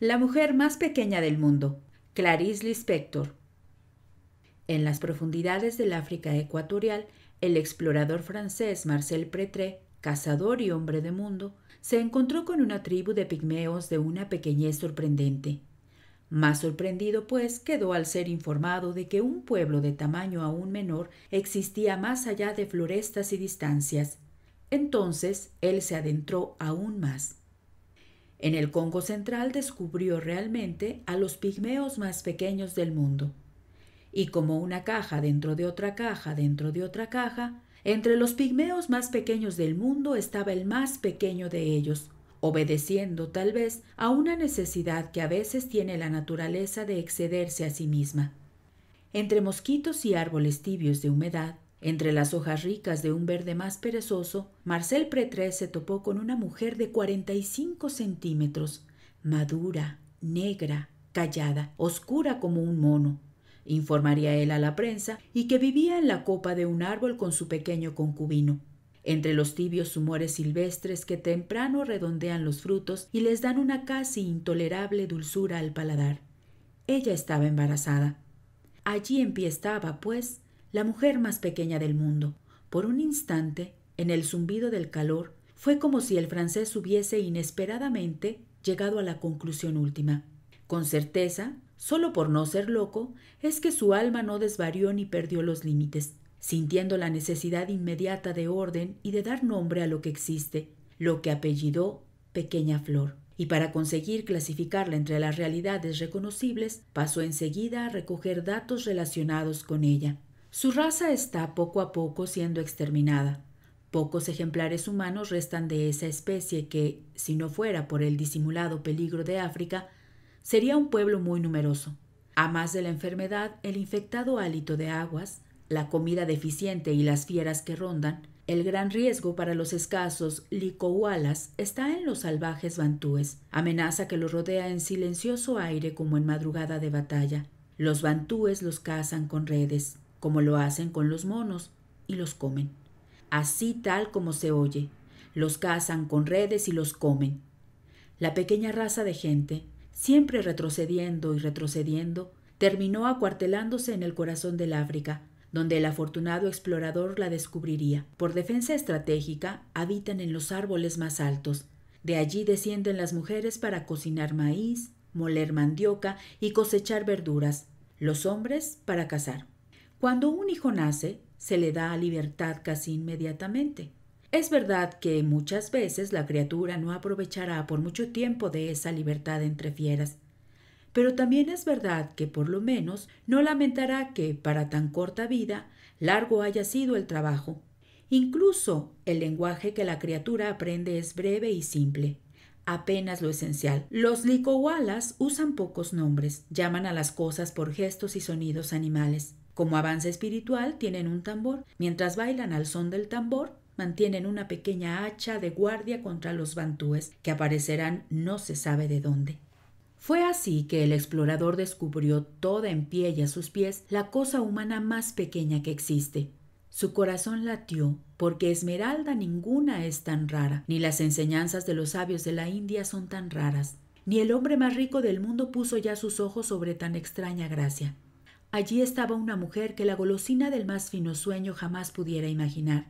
La mujer más pequeña del mundo, Clarice Lispector. En las profundidades del África ecuatorial, el explorador francés Marcel Pretré, cazador y hombre de mundo, se encontró con una tribu de pigmeos de una pequeñez sorprendente. Más sorprendido, pues, quedó al ser informado de que un pueblo de tamaño aún menor existía más allá de florestas y distancias. Entonces él se adentró aún más. En el Congo Central descubrió realmente a los pigmeos más pequeños del mundo. Y como una caja dentro de otra caja dentro de otra caja, entre los pigmeos más pequeños del mundo estaba el más pequeño de ellos, obedeciendo tal vez a una necesidad que a veces tiene la naturaleza de excederse a sí misma. Entre mosquitos y árboles tibios de humedad, entre las hojas ricas de un verde más perezoso, Marcel Pretré se topó con una mujer de 45 centímetros, madura, negra, callada, oscura como un mono, informaría él a la prensa, y que vivía en la copa de un árbol con su pequeño concubino. Entre los tibios humores silvestres que temprano redondean los frutos y les dan una casi intolerable dulzura al paladar. Ella estaba embarazada. Allí estaba, pues, la mujer más pequeña del mundo. Por un instante, en el zumbido del calor, fue como si el francés hubiese inesperadamente llegado a la conclusión última. Con certeza, solo por no ser loco, es que su alma no desvarió ni perdió los límites, sintiendo la necesidad inmediata de orden y de dar nombre a lo que existe, lo que apellidó pequeña flor. Y para conseguir clasificarla entre las realidades reconocibles, pasó enseguida a recoger datos relacionados con ella. Su raza está poco a poco siendo exterminada. Pocos ejemplares humanos restan de esa especie que, si no fuera por el disimulado peligro de África, sería un pueblo muy numeroso. A más de la enfermedad, el infectado hálito de aguas, la comida deficiente y las fieras que rondan, el gran riesgo para los escasos licoualas está en los salvajes bantúes, amenaza que los rodea en silencioso aire como en madrugada de batalla. Los bantúes los cazan con redes, como lo hacen con los monos, y los comen. Así tal como se oye, los cazan con redes y los comen. La pequeña raza de gente, siempre retrocediendo y retrocediendo, terminó acuartelándose en el corazón del África, donde el afortunado explorador la descubriría. Por defensa estratégica, habitan en los árboles más altos. De allí descienden las mujeres para cocinar maíz, moler mandioca y cosechar verduras, los hombres para cazar. Cuando un hijo nace, se le da libertad casi inmediatamente. Es verdad que muchas veces la criatura no aprovechará por mucho tiempo de esa libertad entre fieras, pero también es verdad que por lo menos no lamentará que, para tan corta vida, largo haya sido el trabajo. Incluso el lenguaje que la criatura aprende es breve y simple, apenas lo esencial. Los licowalas usan pocos nombres, llaman a las cosas por gestos y sonidos animales. Como avance espiritual tienen un tambor. Mientras bailan al son del tambor, mantienen una pequeña hacha de guardia contra los bantúes que aparecerán no se sabe de dónde. Fue así que el explorador descubrió toda en pie y a sus pies la cosa humana más pequeña que existe. Su corazón latió, porque esmeralda ninguna es tan rara, ni las enseñanzas de los sabios de la India son tan raras, ni el hombre más rico del mundo puso ya sus ojos sobre tan extraña gracia. Allí estaba una mujer que la golosina del más fino sueño jamás pudiera imaginar.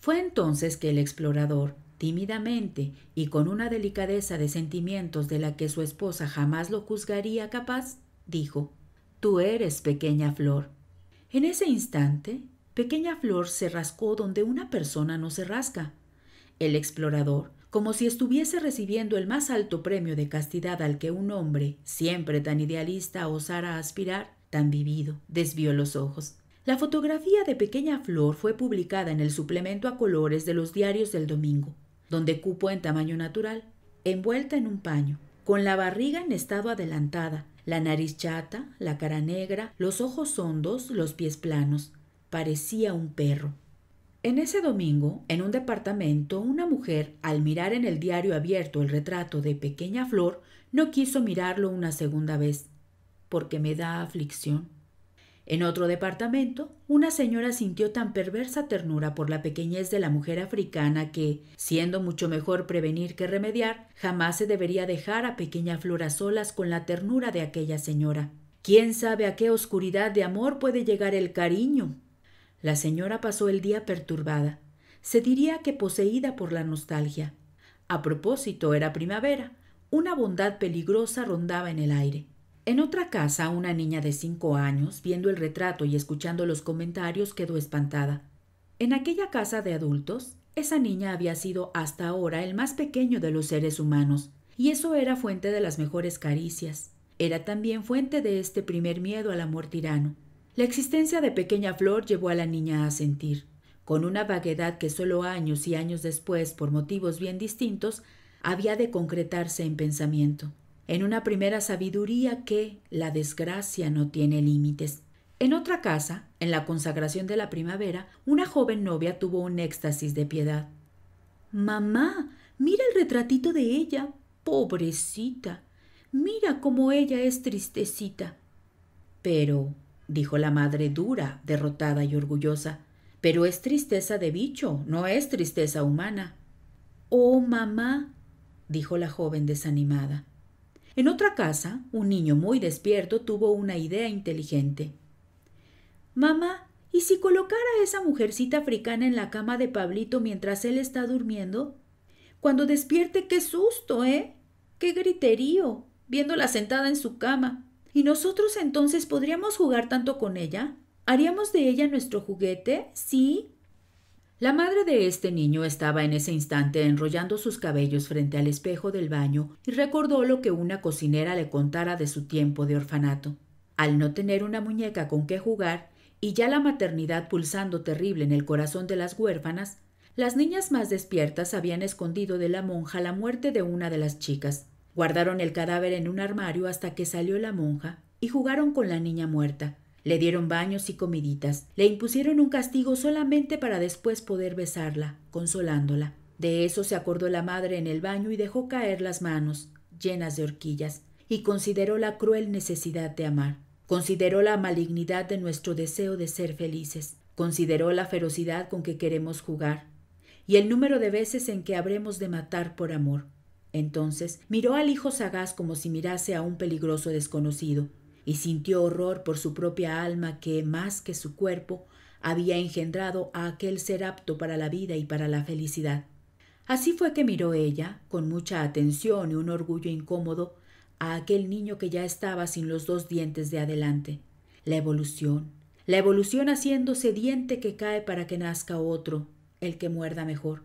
Fue entonces que el explorador, tímidamente y con una delicadeza de sentimientos de la que su esposa jamás lo juzgaría capaz, dijo Tú eres pequeña flor. En ese instante, pequeña flor se rascó donde una persona no se rasca. El explorador, como si estuviese recibiendo el más alto premio de castidad al que un hombre, siempre tan idealista, osara aspirar, tan vivido, desvió los ojos. La fotografía de Pequeña Flor fue publicada en el suplemento a colores de los diarios del domingo, donde cupo en tamaño natural, envuelta en un paño, con la barriga en estado adelantada, la nariz chata, la cara negra, los ojos hondos, los pies planos. Parecía un perro. En ese domingo, en un departamento, una mujer, al mirar en el diario abierto el retrato de Pequeña Flor, no quiso mirarlo una segunda vez porque me da aflicción. En otro departamento, una señora sintió tan perversa ternura por la pequeñez de la mujer africana que, siendo mucho mejor prevenir que remediar, jamás se debería dejar a pequeña flor solas con la ternura de aquella señora. ¿Quién sabe a qué oscuridad de amor puede llegar el cariño? La señora pasó el día perturbada. Se diría que poseída por la nostalgia. A propósito, era primavera. Una bondad peligrosa rondaba en el aire. En otra casa, una niña de cinco años, viendo el retrato y escuchando los comentarios, quedó espantada. En aquella casa de adultos, esa niña había sido hasta ahora el más pequeño de los seres humanos, y eso era fuente de las mejores caricias. Era también fuente de este primer miedo al amor tirano. La existencia de Pequeña Flor llevó a la niña a sentir, con una vaguedad que solo años y años después, por motivos bien distintos, había de concretarse en pensamiento en una primera sabiduría que la desgracia no tiene límites. En otra casa, en la consagración de la primavera, una joven novia tuvo un éxtasis de piedad. Mamá, mira el retratito de ella, pobrecita. Mira cómo ella es tristecita. Pero, dijo la madre dura, derrotada y orgullosa, pero es tristeza de bicho, no es tristeza humana. Oh, mamá, dijo la joven desanimada, en otra casa, un niño muy despierto tuvo una idea inteligente. Mamá, ¿y si colocara a esa mujercita africana en la cama de Pablito mientras él está durmiendo? Cuando despierte, qué susto, ¿eh? ¡Qué griterío! viéndola sentada en su cama. ¿Y nosotros entonces podríamos jugar tanto con ella? ¿Haríamos de ella nuestro juguete? ¿Sí? La madre de este niño estaba en ese instante enrollando sus cabellos frente al espejo del baño y recordó lo que una cocinera le contara de su tiempo de orfanato. Al no tener una muñeca con que jugar, y ya la maternidad pulsando terrible en el corazón de las huérfanas, las niñas más despiertas habían escondido de la monja la muerte de una de las chicas. Guardaron el cadáver en un armario hasta que salió la monja y jugaron con la niña muerta. Le dieron baños y comiditas, le impusieron un castigo solamente para después poder besarla, consolándola. De eso se acordó la madre en el baño y dejó caer las manos, llenas de horquillas, y consideró la cruel necesidad de amar. Consideró la malignidad de nuestro deseo de ser felices. Consideró la ferocidad con que queremos jugar y el número de veces en que habremos de matar por amor. Entonces miró al hijo sagaz como si mirase a un peligroso desconocido, y sintió horror por su propia alma que, más que su cuerpo, había engendrado a aquel ser apto para la vida y para la felicidad. Así fue que miró ella, con mucha atención y un orgullo incómodo, a aquel niño que ya estaba sin los dos dientes de adelante. La evolución, la evolución haciéndose diente que cae para que nazca otro, el que muerda mejor.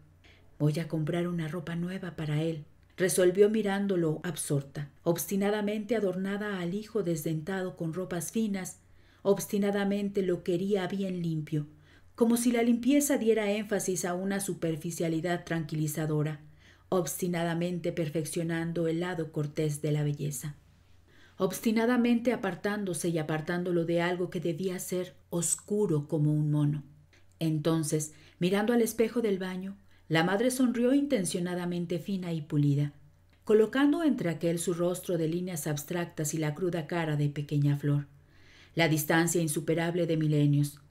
Voy a comprar una ropa nueva para él, resolvió mirándolo absorta, obstinadamente adornada al hijo desdentado con ropas finas, obstinadamente lo quería bien limpio, como si la limpieza diera énfasis a una superficialidad tranquilizadora, obstinadamente perfeccionando el lado cortés de la belleza, obstinadamente apartándose y apartándolo de algo que debía ser oscuro como un mono. Entonces, mirando al espejo del baño, la madre sonrió intencionadamente fina y pulida, colocando entre aquel su rostro de líneas abstractas y la cruda cara de pequeña flor. La distancia insuperable de milenios,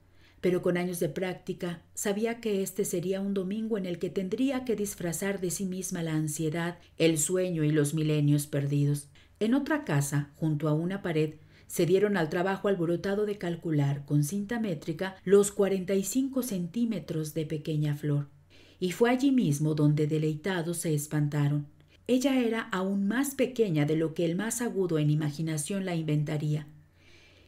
pero con años de práctica sabía que este sería un domingo en el que tendría que disfrazar de sí misma la ansiedad, el sueño y los milenios perdidos. En otra casa, junto a una pared, se dieron al trabajo alborotado de calcular con cinta métrica los 45 centímetros de pequeña flor y fue allí mismo donde deleitados se espantaron. Ella era aún más pequeña de lo que el más agudo en imaginación la inventaría.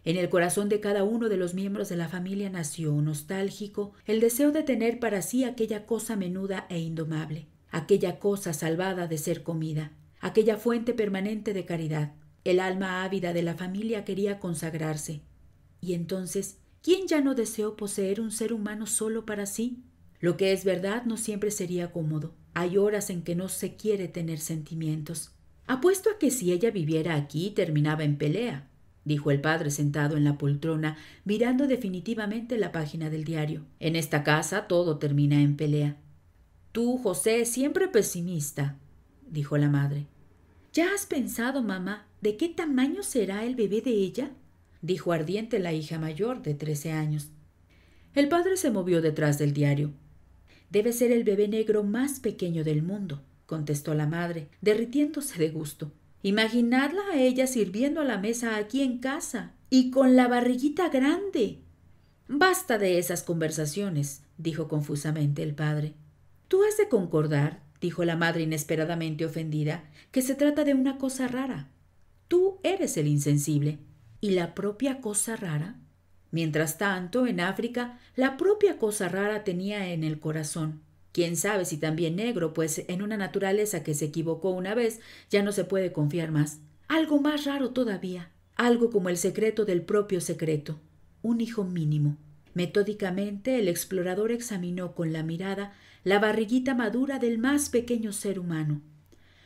En el corazón de cada uno de los miembros de la familia nació, nostálgico, el deseo de tener para sí aquella cosa menuda e indomable, aquella cosa salvada de ser comida, aquella fuente permanente de caridad. El alma ávida de la familia quería consagrarse. Y entonces, ¿quién ya no deseó poseer un ser humano solo para sí? Lo que es verdad no siempre sería cómodo. Hay horas en que no se quiere tener sentimientos. Apuesto a que si ella viviera aquí terminaba en pelea, dijo el padre sentado en la poltrona, mirando definitivamente la página del diario. En esta casa todo termina en pelea. Tú, José, siempre pesimista, dijo la madre. ¿Ya has pensado, mamá, de qué tamaño será el bebé de ella? dijo ardiente la hija mayor de trece años. El padre se movió detrás del diario. Debe ser el bebé negro más pequeño del mundo, contestó la madre, derritiéndose de gusto. Imaginadla a ella sirviendo a la mesa aquí en casa, y con la barriguita grande. Basta de esas conversaciones, dijo confusamente el padre. Tú has de concordar, dijo la madre inesperadamente ofendida, que se trata de una cosa rara. Tú eres el insensible. ¿Y la propia cosa rara? Mientras tanto, en África, la propia cosa rara tenía en el corazón. Quién sabe si también negro, pues en una naturaleza que se equivocó una vez ya no se puede confiar más. Algo más raro todavía, algo como el secreto del propio secreto, un hijo mínimo. Metódicamente el explorador examinó con la mirada la barriguita madura del más pequeño ser humano.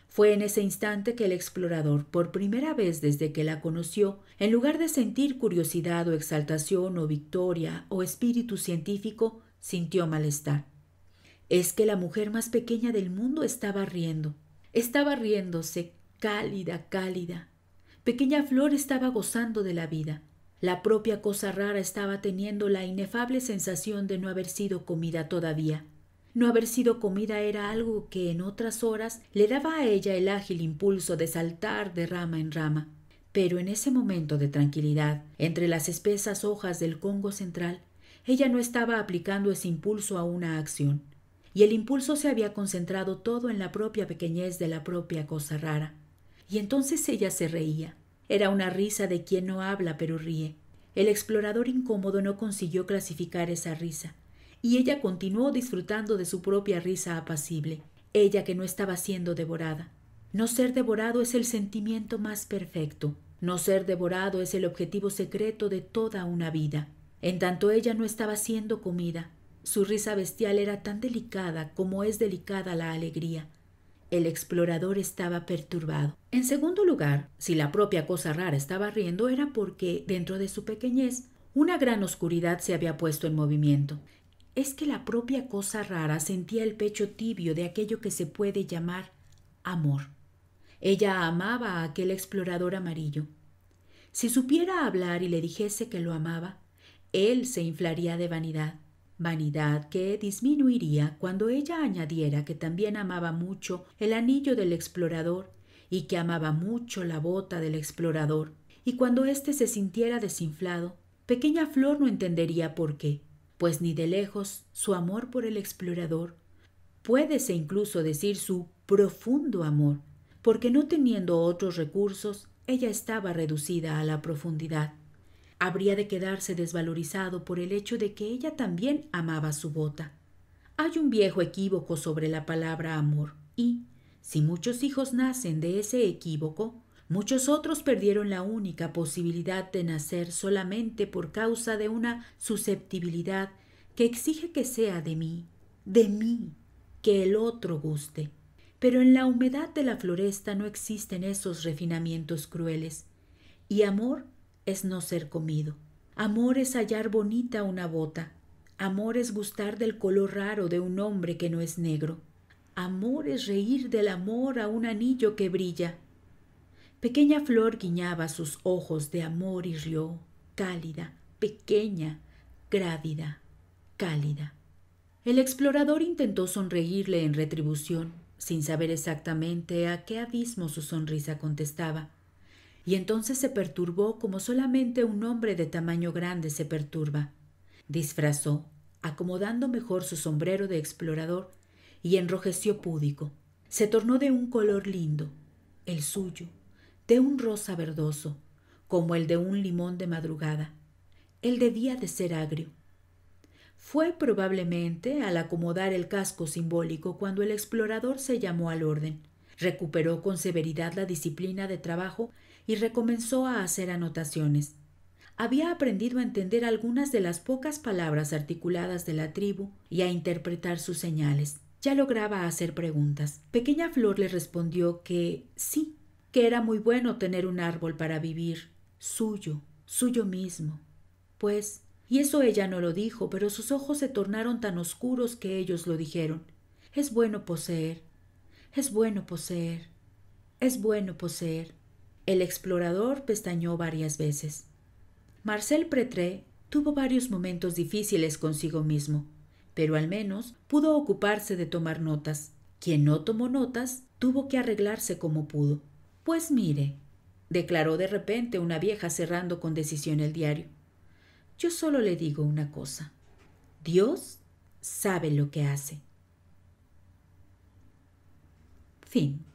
Fue en ese instante que el explorador, por primera vez desde que la conoció, en lugar de sentir curiosidad o exaltación o victoria o espíritu científico, sintió malestar. Es que la mujer más pequeña del mundo estaba riendo. Estaba riéndose, cálida, cálida. Pequeña Flor estaba gozando de la vida. La propia cosa rara estaba teniendo la inefable sensación de no haber sido comida todavía. No haber sido comida era algo que en otras horas le daba a ella el ágil impulso de saltar de rama en rama. Pero en ese momento de tranquilidad, entre las espesas hojas del Congo central, ella no estaba aplicando ese impulso a una acción, y el impulso se había concentrado todo en la propia pequeñez de la propia cosa rara. Y entonces ella se reía. Era una risa de quien no habla pero ríe. El explorador incómodo no consiguió clasificar esa risa, y ella continuó disfrutando de su propia risa apacible, ella que no estaba siendo devorada. No ser devorado es el sentimiento más perfecto. No ser devorado es el objetivo secreto de toda una vida. En tanto ella no estaba siendo comida, su risa bestial era tan delicada como es delicada la alegría. El explorador estaba perturbado. En segundo lugar, si la propia cosa rara estaba riendo era porque, dentro de su pequeñez, una gran oscuridad se había puesto en movimiento, es que la propia cosa rara sentía el pecho tibio de aquello que se puede llamar amor. Ella amaba a aquel explorador amarillo. Si supiera hablar y le dijese que lo amaba, él se inflaría de vanidad, vanidad que disminuiría cuando ella añadiera que también amaba mucho el anillo del explorador y que amaba mucho la bota del explorador, y cuando éste se sintiera desinflado, Pequeña Flor no entendería por qué, pues ni de lejos su amor por el explorador, puédese incluso decir su profundo amor, porque no teniendo otros recursos, ella estaba reducida a la profundidad. Habría de quedarse desvalorizado por el hecho de que ella también amaba su bota. Hay un viejo equívoco sobre la palabra amor y, si muchos hijos nacen de ese equívoco, Muchos otros perdieron la única posibilidad de nacer solamente por causa de una susceptibilidad que exige que sea de mí, de mí, que el otro guste. Pero en la humedad de la floresta no existen esos refinamientos crueles. Y amor es no ser comido. Amor es hallar bonita una bota. Amor es gustar del color raro de un hombre que no es negro. Amor es reír del amor a un anillo que brilla. Pequeña Flor guiñaba sus ojos de amor y rió, cálida, pequeña, grávida, cálida. El explorador intentó sonreírle en retribución, sin saber exactamente a qué abismo su sonrisa contestaba, y entonces se perturbó como solamente un hombre de tamaño grande se perturba. Disfrazó, acomodando mejor su sombrero de explorador, y enrojeció púdico. Se tornó de un color lindo, el suyo, de un rosa verdoso, como el de un limón de madrugada. Él debía de ser agrio. Fue probablemente al acomodar el casco simbólico cuando el explorador se llamó al orden. Recuperó con severidad la disciplina de trabajo y recomenzó a hacer anotaciones. Había aprendido a entender algunas de las pocas palabras articuladas de la tribu y a interpretar sus señales. Ya lograba hacer preguntas. Pequeña Flor le respondió que sí, que era muy bueno tener un árbol para vivir, suyo, suyo mismo. Pues, y eso ella no lo dijo, pero sus ojos se tornaron tan oscuros que ellos lo dijeron. Es bueno poseer, es bueno poseer, es bueno poseer. El explorador pestañó varias veces. Marcel Pretré tuvo varios momentos difíciles consigo mismo, pero al menos pudo ocuparse de tomar notas. Quien no tomó notas tuvo que arreglarse como pudo. Pues mire, declaró de repente una vieja cerrando con decisión el diario, yo solo le digo una cosa, Dios sabe lo que hace. Fin.